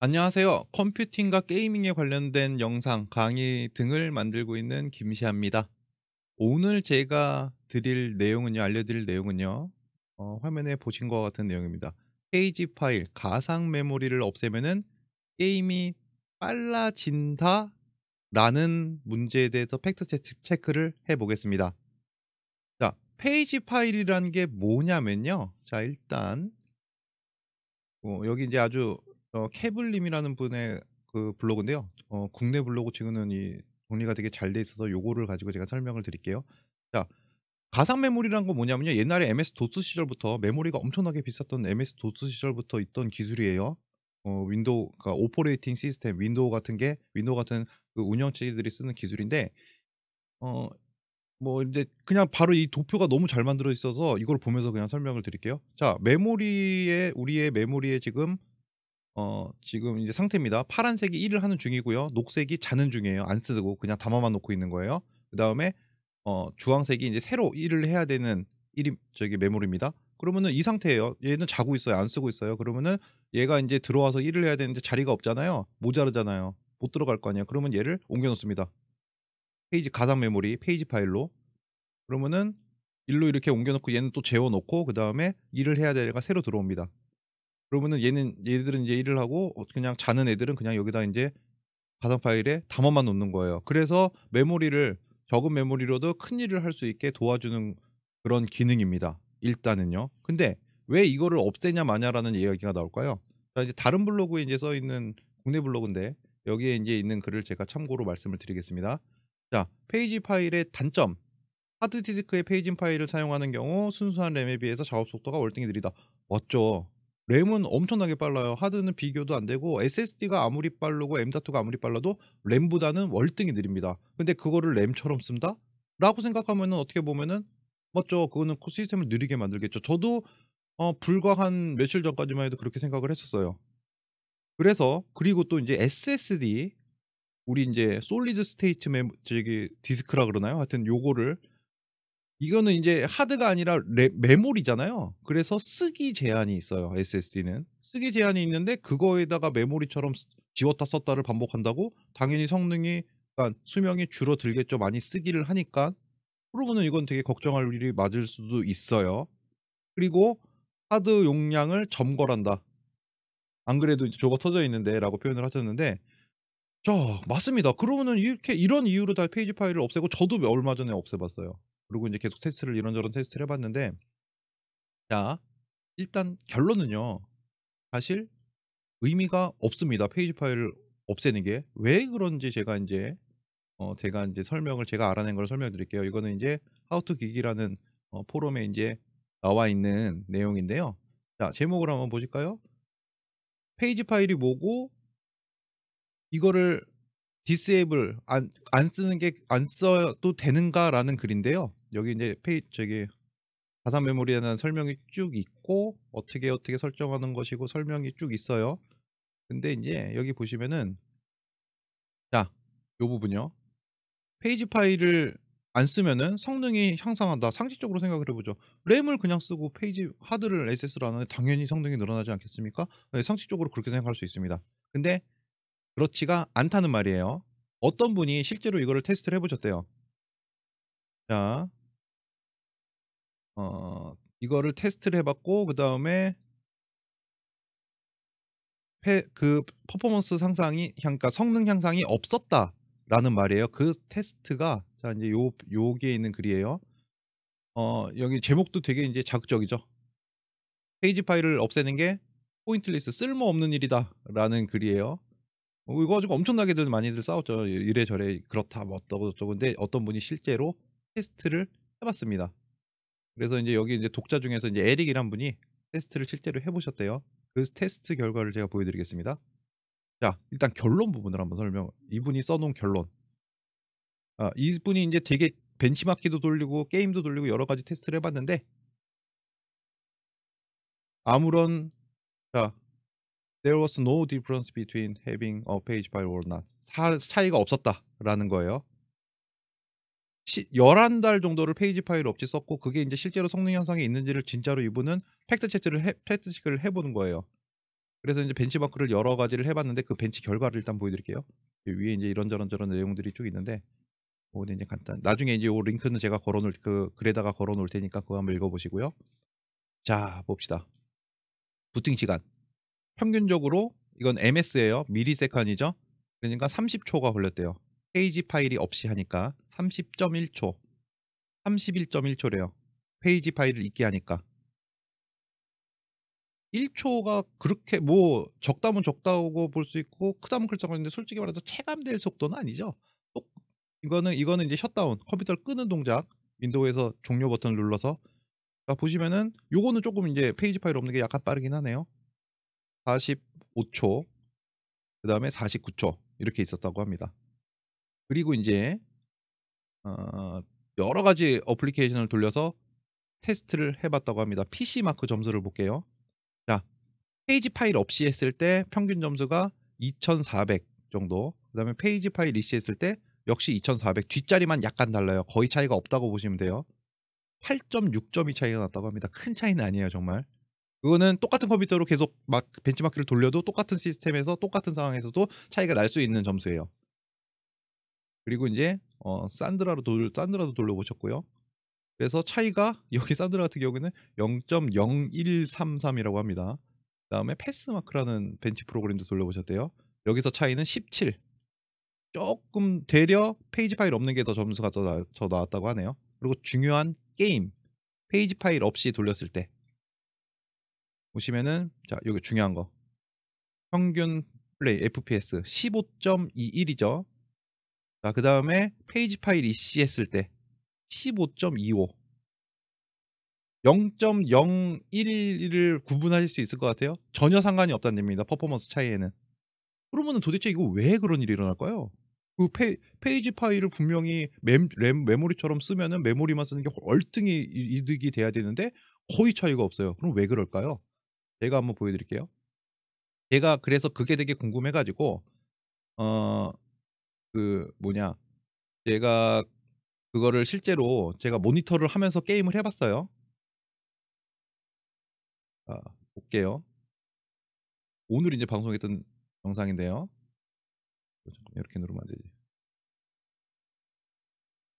안녕하세요. 컴퓨팅과 게이밍에 관련된 영상, 강의 등을 만들고 있는 김시아입니다. 오늘 제가 드릴 내용은요, 알려드릴 내용은요, 어, 화면에 보신 것 같은 내용입니다. 페이지 파일, 가상 메모리를 없애면은 게임이 빨라진다 라는 문제에 대해서 팩트 체크를 해보겠습니다. 자, 페이지 파일이라는 게 뭐냐면요. 자, 일단 어, 여기 이제 아주 어, 케블님이라는 분의 그 블로그인데요. 어, 국내 블로그 치고는 이 정리가 되게 잘 돼 있어서 요거를 가지고 제가 설명을 드릴게요. 자, 가상 메모리란 건 뭐냐면요. 옛날에 MS 도스 시절부터 메모리가 엄청나게 비쌌던 MS 도스 시절부터 있던 기술이에요. 어, 윈도우 그러니까 오퍼레이팅 시스템 윈도우 같은 게 윈도우 같은 그 운영체들이 쓰는 기술인데 어뭐 이제 그냥 바로 이 도표가 너무 잘 만들어 있어서 이걸 보면서 그냥 설명을 드릴게요. 자, 메모리에 우리의 메모리에 지금 어, 지금 이제 상태입니다. 파란색이 일을 하는 중이고요. 녹색이 자는 중이에요. 안 쓰고 그냥 담아만 놓고 있는 거예요. 그 다음에 어, 주황색이 이제 새로 일을 해야 되는 일이 저기 메모리입니다. 그러면은 이 상태예요. 얘는 자고 있어요. 안 쓰고 있어요. 그러면은 얘가 이제 들어와서 일을 해야 되는데 자리가 없잖아요. 모자르잖아요. 못 들어갈 거 아니에요. 그러면 얘를 옮겨 놓습니다. 페이지 가상 메모리 페이지 파일로 그러면은 일로 이렇게 옮겨 놓고 얘는 또 재워 놓고 그다음에 일을 해야 되니까 새로 들어옵니다. 그러면은 얘는 얘들은 이제 일을 하고 어, 그냥 자는 애들은 그냥 여기다 이제 가상 파일에 담아만 놓는 거예요. 그래서 메모리를 적은 메모리로도 큰 일을 할 수 있게 도와주는 그런 기능입니다. 일단은요. 근데 왜 이거를 없애냐 마냐라는 이야기가 나올까요? 자, 이제 다른 블로그에 이제 써 있는 국내 블로그인데 여기에 이제 있는 글을 제가 참고로 말씀을 드리겠습니다. 자, 페이지 파일의 단점. 하드디스크의 페이지 파일을 사용하는 경우 순수한 램에 비해서 작업 속도가 월등히 느리다. 맞죠. 램은 엄청나게 빨라요. 하드는 비교도 안 되고 SSD가 아무리 빠르고 M.2가 아무리 빨라도 램보다는 월등히 느립니다. 근데 그거를 램처럼 쓴다? 라고 생각하면 어떻게 보면은 맞죠. 그거는 시스템을 느리게 만들겠죠. 저도 어, 불과 한 며칠 전까지만 해도 그렇게 생각을 했었어요. 그래서 그리고 또 이제 SSD 우리 이제 솔리드 스테이트 메모 저기 디스크라 그러나요? 하여튼 요거를 이거는 이제 하드가 아니라 레, 메모리잖아요. 그래서 쓰기 제한이 있어요. SSD는 쓰기 제한이 있는데 그거에다가 메모리처럼 지웠다 썼다를 반복한다고 당연히 성능이 그러니까 수명이 줄어들겠죠. 많이 쓰기를 하니까 그러브는 이건 되게 걱정할 일이 맞을 수도 있어요. 그리고 하드 용량을 점거한다안 그래도 저거 터져 있는데라고 표현을 하셨는데 자 맞습니다. 그러면은 이렇게 이런 이유로 다 페이지 파일을 없애고 저도 얼마 전에 없애봤어요. 그리고 이제 계속 테스트를 이런저런 테스트를 해봤는데 자 일단 결론은요 사실 의미가 없습니다 페이지 파일을 없애는 게 왜 그런지 제가 이제 어 제가 이제 설명을 제가 알아낸 걸 설명드릴게요 이거는 이제 하우투 기기라는 어 포럼에 이제 나와 있는 내용인데요 자 제목을 한번 보실까요 페이지 파일이 뭐고 이거를 디스에이블 안, 안 쓰는 게 안 써도 되는가라는 글인데요 여기 이제 페이 지 저기 자산 메모리에는 설명이 쭉 있고 어떻게 어떻게 설정하는 것이고 설명이 쭉 있어요. 근데 이제 여기 보시면은 자, 요 부분요. 이 페이지 파일을 안 쓰면은 성능이 향상한다. 상식적으로 생각을 해보죠. 램을 그냥 쓰고 페이지 하드를 SS로 하는 당연히 성능이 늘어나지 않겠습니까? 네, 상식적으로 그렇게 생각할 수 있습니다. 근데 그렇지가 않다는 말이에요. 어떤 분이 실제로 이거를 테스트를 해보셨대요. 자, 어, 이거를 테스트를 해봤고 그 다음에 그 퍼포먼스 상상이 그러니까 성능 향상이 없었다라는 말이에요. 그 테스트가 자 이제 요 요기에 있는 글이에요. 어 여기 제목도 되게 이제 자극적이죠. 페이지 파일을 없애는 게 포인트리스 쓸모없는 일이다라는 글이에요. 어, 이거 가지고 엄청나게들 많이들 싸웠죠. 이래저래 그렇다 뭐 어쩌고 저쩌고 근데 어떤 분이 실제로 테스트를 해봤습니다. 그래서 이제 여기 이제 독자 중에서 이제 에릭이란 분이 테스트를 실제로 해보셨대요. 그 테스트 결과를 제가 보여드리겠습니다. 자, 일단 결론 부분을 한번 설명. 이분이 써놓은 결론. 아, 이분이 이제 되게 벤치마킹도 돌리고 게임도 돌리고 여러 가지 테스트를 해봤는데 아무런 자 there was no difference between having a page file or not 차, 차이가 없었다라는 거예요. 1 1달 정도를 페이지 파일 없이 썼고 그게 이제 실제로 성능 향상이 있는지를 진짜로 이분은 팩트 체크를 해, 팩트 체크를 해보는 거예요. 그래서 이제 벤치마크를 여러 가지를 해봤는데 그 벤치 결과를 일단 보여드릴게요. 그 위에 이제 이런저런 저런 내용들이 쭉 있는데 오늘 어, 이제 간단. 나중에 이제 요 링크는 제가 걸어놓을 그 글에다가 걸어놓을 테니까 그거 한번 읽어보시고요. 자 봅시다. 부팅 시간. 평균적으로 이건 MS예요. 미리세컨이죠. 그러니까 30초가 걸렸대요. 페이지 파일이 없이 하니까 30.1초 31.1초래요. 페이지 파일을 읽게 하니까 1초가 그렇게 뭐 적다면 적다고 볼 수 있고 크다면 클다고 하는데 솔직히 말해서 체감될 속도는 아니죠. 이거는 이거는 이제 셧다운 컴퓨터를 끄는 동작 윈도우에서 종료 버튼을 눌러서 그러니까 보시면은 요거는 조금 이제 페이지 파일 없는 게 약간 빠르긴 하네요. 45초 그 다음에 49초 이렇게 있었다고 합니다. 그리고 이제 어, 여러 가지 어플리케이션을 돌려서 테스트를 해봤다고 합니다. PC 마크 점수를 볼게요. 자, 페이지 파일 없이 했을 때 평균 점수가 2,400 정도. 그다음에 페이지 파일 리시했을 때 역시 2,400. 뒷자리만 약간 달라요. 거의 차이가 없다고 보시면 돼요. 8.6점이 차이가 났다고 합니다. 큰 차이는 아니에요, 정말. 그거는 똑같은 컴퓨터로 계속 막 벤치마크를 돌려도 똑같은 시스템에서 똑같은 상황에서도 차이가 날 수 있는 점수예요. 그리고 이제 어, 산드라로 돌, 산드라도 돌려보셨고요. 그래서 차이가 여기 산드라 같은 경우에는 0.0133이라고 합니다. 그 다음에 패스마크라는 벤치 프로그램도 돌려보셨대요. 여기서 차이는 17. 조금 되려 페이지 파일 없는 게 더 점수가 더, 나, 더 나왔다고 하네요. 그리고 중요한 게임 페이지 파일 없이 돌렸을 때 보시면은 자 여기 중요한 거 평균 플레이 FPS 15.21이죠. 자, 그 다음에 페이지 파일 EC 했을 때 15.25. 0.01을 1 구분하실 수 있을 것 같아요. 전혀 상관이 없다는 입니다 퍼포먼스 차이에는. 그러면 도대체 이거 왜 그런 일이 일어날까요? 그 페이, 지 파일을 분명히 램, 램, 메모리처럼 쓰면은 메모리만 쓰는 게얼등이 이득이 돼야 되는데 거의 차이가 없어요. 그럼 왜 그럴까요? 제가 한번 보여드릴게요. 제가 그래서 그게 되게 궁금해가지고 어그 뭐냐 제가 그거를 실제로 제가 모니터를 하면서 게임을 해봤어요. 아, 볼게요. 오늘 이제 방송했던 영상인데요. 어, 이렇게 누르면 안 되지.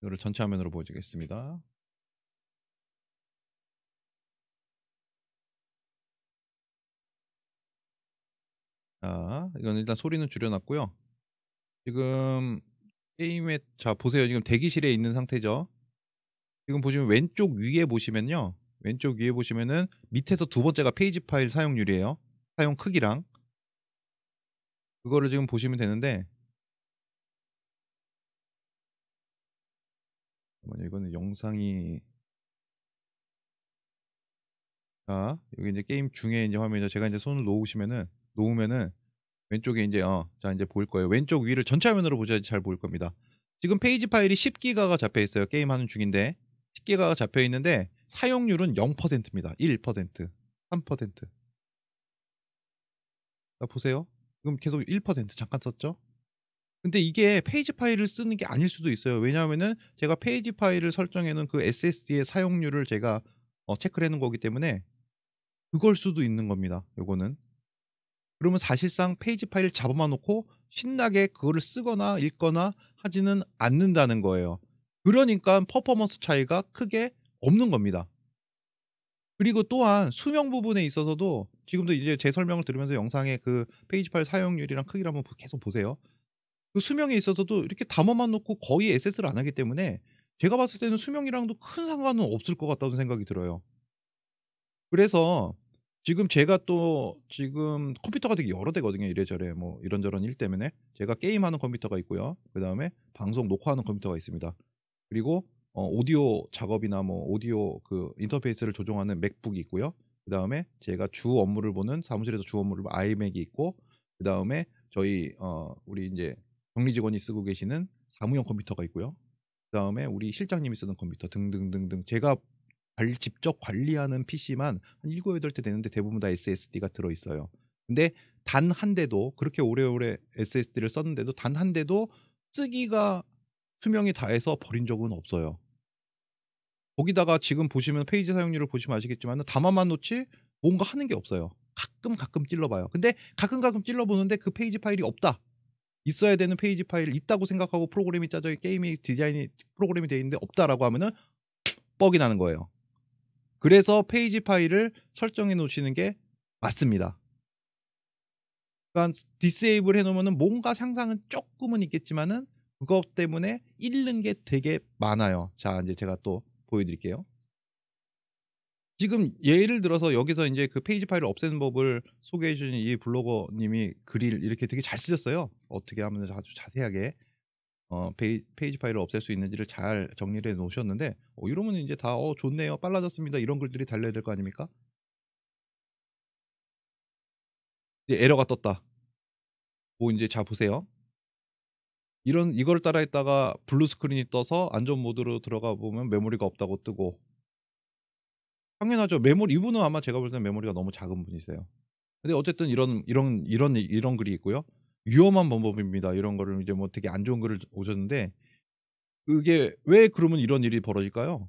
이거를 전체 화면으로 보여주겠습니다. 아, 이건 일단 소리는 줄여놨고요. 지금 게임에 자 보세요. 지금 대기실에 있는 상태죠. 지금 보시면 왼쪽 위에 보시면요. 왼쪽 위에 보시면은 밑에서 두 번째가 페이지 파일 사용률이에요. 사용 크기랑 그거를 지금 보시면 되는데 잠깐만요. 이거는 영상이 자 여기 이제 게임 중에 이제 화면이죠. 제가 이제 손을 놓으시면은 놓으면은 왼쪽에 이제 어, 자 이제 보일 거예요. 왼쪽 위를 전체 화면으로 보셔야지 잘 보일 겁니다. 지금 페이지 파일이 10기가가 잡혀 있어요. 게임하는 중인데 10기가가 잡혀 있는데 사용률은 0%입니다. 1%, 3%. 자 보세요. 지금 계속 1% 잠깐 썼죠? 근데 이게 페이지 파일을 쓰는 게 아닐 수도 있어요. 왜냐하면은 제가 페이지 파일을 설정해 놓은 그 SSD의 사용률을 제가 어, 체크를 해 놓은 거기 때문에 그걸 수도 있는 겁니다. 요거는 그러면 사실상 페이지 파일을 잡아 놓고 신나게 그거를 쓰거나 읽거나 하지는 않는다는 거예요. 그러니까 퍼포먼스 차이가 크게 없는 겁니다. 그리고 또한 수명 부분에 있어서도 지금도 이제 제 설명을 들으면서 영상의 그 페이지 파일 사용률이랑 크기를 한번 계속 보세요. 그 수명에 있어서도 이렇게 담아만 놓고 거의 에셋을 안 하기 때문에 제가 봤을 때는 수명이랑도 큰 상관은 없을 것 같다는 생각이 들어요. 그래서 지금 제가 또 지금 컴퓨터가 되게 여러 대거든요. 이래저래 뭐 이런저런 일 때문에 제가 게임하는 컴퓨터가 있고요. 그 다음에 방송 녹화하는 컴퓨터가 있습니다. 그리고 어, 오디오 작업이나 뭐 오디오 그 인터페이스를 조종하는 맥북이 있고요. 그 다음에 제가 주 업무를 보는 사무실에서 주 업무를 보는 아이맥이 있고 그 다음에 저희 어, 우리 이제 정리 직원이 쓰고 계시는 사무용 컴퓨터가 있고요. 그 다음에 우리 실장님이 쓰는 컴퓨터 등등등등 제가 직접 관리하는 PC만 한 7, 8대 되는데 대부분 다 SSD가 들어있어요. 근데 단 한 대도 그렇게 오래오래 SSD를 썼는데도 단 한 대도 쓰기가 수명이 다해서 버린 적은 없어요. 거기다가 지금 보시면 페이지 사용률을 보시면 아시겠지만 담아만 놓지 뭔가 하는 게 없어요. 가끔 가끔 찔러봐요. 근데 가끔 가끔 찔러보는데 그 페이지 파일이 없다. 있어야 되는 페이지 파일 있다고 생각하고 프로그램이 짜져 게임이 디자인이 프로그램이 되어 있는데 없다라고 하면은 뻑이 나는 거예요. 그래서 페이지 파일을 설정해 놓으시는 게 맞습니다. 그러니까 디세이블 해놓으면 뭔가 상상은 조금은 있겠지만은 그것 때문에 잃는 게 되게 많아요. 자 이제 제가 또 보여드릴게요. 지금 예를 들어서 여기서 이제 그 페이지 파일을 없애는 법을 소개해 주신 이 블로거님이 글을 이렇게 되게 잘 쓰셨어요. 어떻게 하면 아주 자세하게 어, 페이, 지 파일을 없앨 수 있는지를 잘 정리를 해 놓으셨는데 어, 이러면 이제 다 어, 좋네요 빨라졌습니다 이런 글들이 달려야 될 거 아닙니까? 예, 에러가 떴다. 뭐 이제 자 보세요. 이런 이걸 따라 했다가 블루 스크린이 떠서 안전 모드로 들어가 보면 메모리가 없다고 뜨고 당연하죠. 메모리 이분은 아마 제가 볼 때는 메모리가 너무 작은 분이세요. 근데 어쨌든 이런 이런 이런 이런 글이 있고요. 위험한 방법입니다. 이런 거를 이제 뭐 되게 안 좋은 글을 오셨는데 그게 왜 그러면 이런 일이 벌어질까요?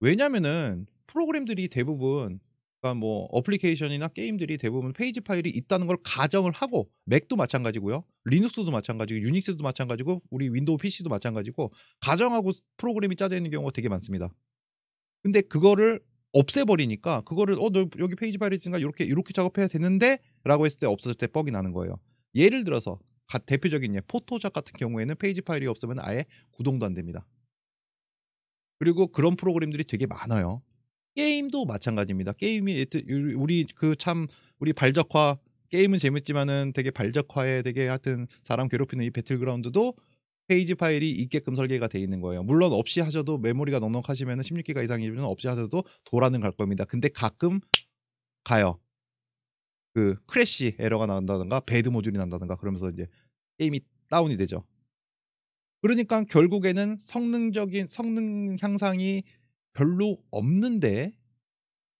왜냐면은 프로그램들이 대부분 그뭐 그러니까 어플리케이션이나 게임들이 대부분 페이지 파일이 있다는 걸 가정을 하고 맥도 마찬가지고요. 리눅스도 마찬가지고 유닉스도 마찬가지고 우리 윈도우 PC도 마찬가지고 가정하고 프로그램이 짜져 있는 경우가 되게 많습니다. 근데 그거를 없애버리니까 그거를 어너 여기 페이지 파일이 있으니까 이렇게 이렇게 작업해야 되는데 라고 했을 때 없어질 때 뻑이 나는 거예요. 예를 들어서 대표적인 예, 포토샵 같은 경우에는 페이지 파일이 없으면 아예 구동도 안 됩니다. 그리고 그런 프로그램들이 되게 많아요. 게임도 마찬가지입니다. 게임이 우리 그 참 우리 발적화 게임은 재밌지만은 되게 발적화에 되게 하여튼 사람 괴롭히는 이 배틀그라운드도 페이지 파일이 있게끔 설계가 되어 있는 거예요. 물론 없이 하셔도 메모리가 넉넉하시면 16기가 이상이면 없이 하셔도 도라는 갈 겁니다. 근데 가끔 가요. 그크래쉬 에러가 난다든가 배드 모듈이 난다든가 그러면서 이제 게임이 다운이 되죠. 그러니까 결국에는 성능적인 성능 향상이 별로 없는데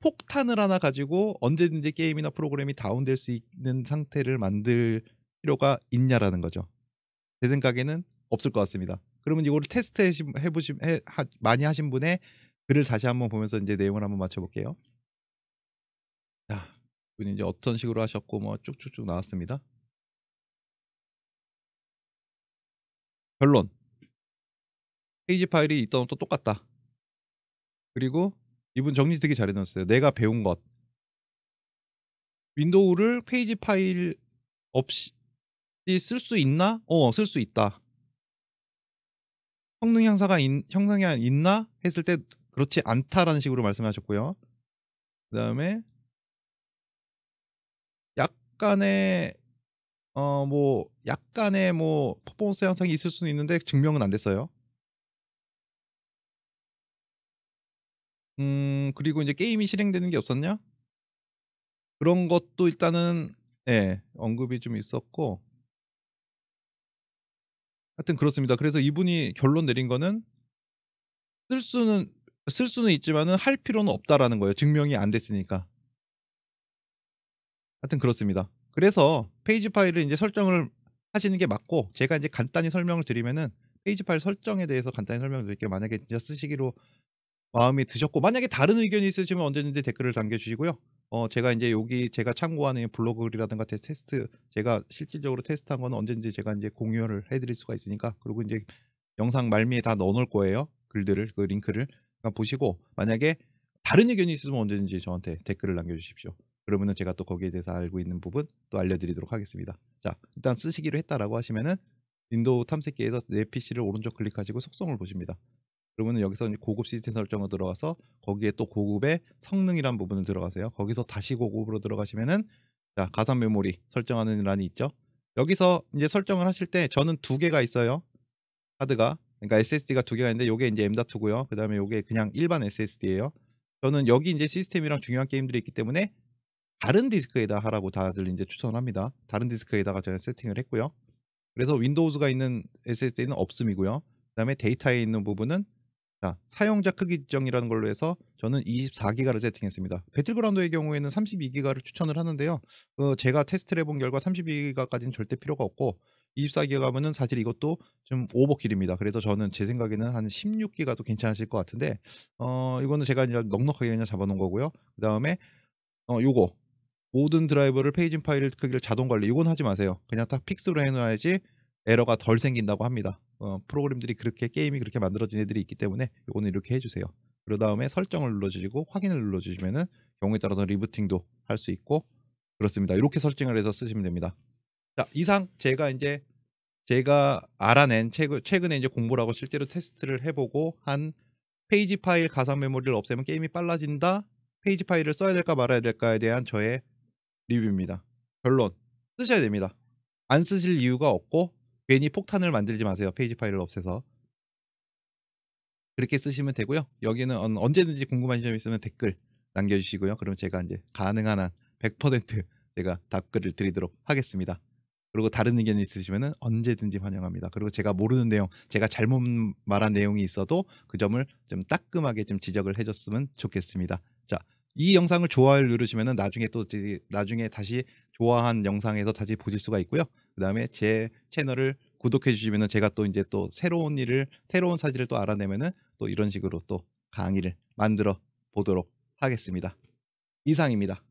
폭탄을 하나 가지고 언제든지 게임이나 프로그램이 다운될 수 있는 상태를 만들 필요가 있냐라는 거죠. 제 생각에는 없을 것 같습니다. 그러면 이거를 테스트 해보신 해, 하, 많이 하신 분의 글을 다시 한번 보면서 이제 내용을 한번 맞춰볼게요. 분이 이제 어떤 식으로 하셨고 뭐 쭉쭉쭉 나왔습니다. 결론 페이지 파일이 있던 옷도 똑같다. 그리고 이분 정리 되게 잘 해놨어요. 내가 배운 것 윈도우를 페이지 파일 없이 쓸 수 있나? 어, 쓸 수 있다. 성능 향상가 형상이 있나 했을 때 그렇지 않다라는 식으로 말씀하셨고요. 그다음에 약간의 어뭐 약간의 뭐 퍼포먼스 향상이 있을 수는 있는데 증명은 안 됐어요. 음 그리고 이제 게임이 실행되는 게 없었냐? 그런 것도 일단은 네, 언급이 좀 있었고 하여튼 그렇습니다. 그래서 이분이 결론 내린 거는 쓸 수는 쓸 수는 있지만은 할 필요는 없다라는 거예요. 증명이 안 됐으니까. 하여튼 그렇습니다. 그래서 페이지 파일을 이제 설정을 하시는 게 맞고 제가 이제 간단히 설명을 드리면은 페이지 파일 설정에 대해서 간단히 설명을 드릴게요. 만약에 진짜 쓰시기로 마음이 드셨고 만약에 다른 의견이 있으시면 언제든지 댓글을 남겨주시고요. 어 제가 이제 여기 제가 참고하는 블로그라든가 글이 테스트 제가 실질적으로 테스트한 거 언제든지 제가 이제 공유를 해드릴 수가 있으니까 그리고 이제 영상 말미에 다 넣어놓을 거예요 글들을 그 링크를 그러니까 보시고 만약에 다른 의견이 있으면 언제든지 저한테 댓글을 남겨주십시오. 그러면은 제가 또 거기에 대해서 알고 있는 부분 또 알려드리도록 하겠습니다. 자, 일단 쓰시기로 했다라고 하시면은 윈도우 탐색기에서 내 PC를 오른쪽 클릭하시고 속성을 보십니다. 그러면 여기서 고급 시스템 설정으로 들어가서 거기에 또 고급의 성능이란 부분을 들어가세요. 거기서 다시 고급으로 들어가시면은 자, 가상 메모리 설정하는 란이 있죠. 여기서 이제 설정을 하실 때 저는 두 개가 있어요. 하드가 그러니까 SSD가 두 개가 있는데 이게 이제 M.2고요. 그다음에 이게 그냥 일반 SSD예요. 저는 여기 이제 시스템이랑 중요한 게임들이 있기 때문에 다른 디스크에다 하라고 다들 이제 추천합니다. 다른 디스크에다가 저는 세팅을 했고요. 그래서 윈도우즈가 있는 SSD는 없음이고요. 그다음에 데이터에 있는 부분은 자, 사용자 크기 지정이라는 걸로 해서 저는 24기가를 세팅했습니다. 배틀그라운드의 경우에는 32기가를 추천을 하는데요. 어, 제가 테스트를 해본 결과 32기가까지는 절대 필요가 없고 24기가면은 사실 이것도 좀 오버킬입니다. 그래서 저는 제 생각에는 한 16기가도 괜찮으실 것 같은데 어, 이거는 제가 이제 넉넉하게 그냥 잡아놓은 거고요. 그 다음에 어, 요거 모든 드라이버를 페이지 파일 크기를 자동 관리 이건 하지 마세요. 그냥 딱 픽스로 해놔야지 에러가 덜 생긴다고 합니다. 어, 프로그램들이 그렇게 게임이 그렇게 만들어진 애들이 있기 때문에 이거는 이렇게 해주세요. 그런 다음에 설정을 눌러주시고 확인을 눌러주시면은 경우에 따라서 리부팅도 할 수 있고 그렇습니다. 이렇게 설정을 해서 쓰시면 됩니다. 자 이상 제가 이제 제가 알아낸 최근, 최근에 이제 공부를 하고 실제로 테스트를 해보고 한 페이지 파일 가상 메모리를 없애면 게임이 빨라진다 페이지 파일을 써야 될까 말아야 될까에 대한 저의 리뷰입니다. 결론 쓰셔야 됩니다. 안 쓰실 이유가 없고 괜히 폭탄을 만들지 마세요. 페이지 파일을 없애서 그렇게 쓰시면 되고요. 여기는 언제든지 궁금한 점 있으면 댓글 남겨주시고요. 그럼 제가 이제 가능한 한 100% 제가 답글을 드리도록 하겠습니다. 그리고 다른 의견이 있으시면 언제든지 환영합니다. 그리고 제가 모르는 내용, 제가 잘못 말한 내용이 있어도 그 점을 좀 따끔하게 좀 지적을 해줬으면 좋겠습니다. 자, 이 영상을 좋아요를 누르시면 나중에 또 나중에 다시 좋아한 영상에서 다시 보실 수가 있고요. 그 다음에 제 채널을 구독해 주시면 제가 또 이제 또 새로운 일을 새로운 사진을또알아내면또 이런 식으로 또 강의를 만들어 보도록 하겠습니다. 이상입니다.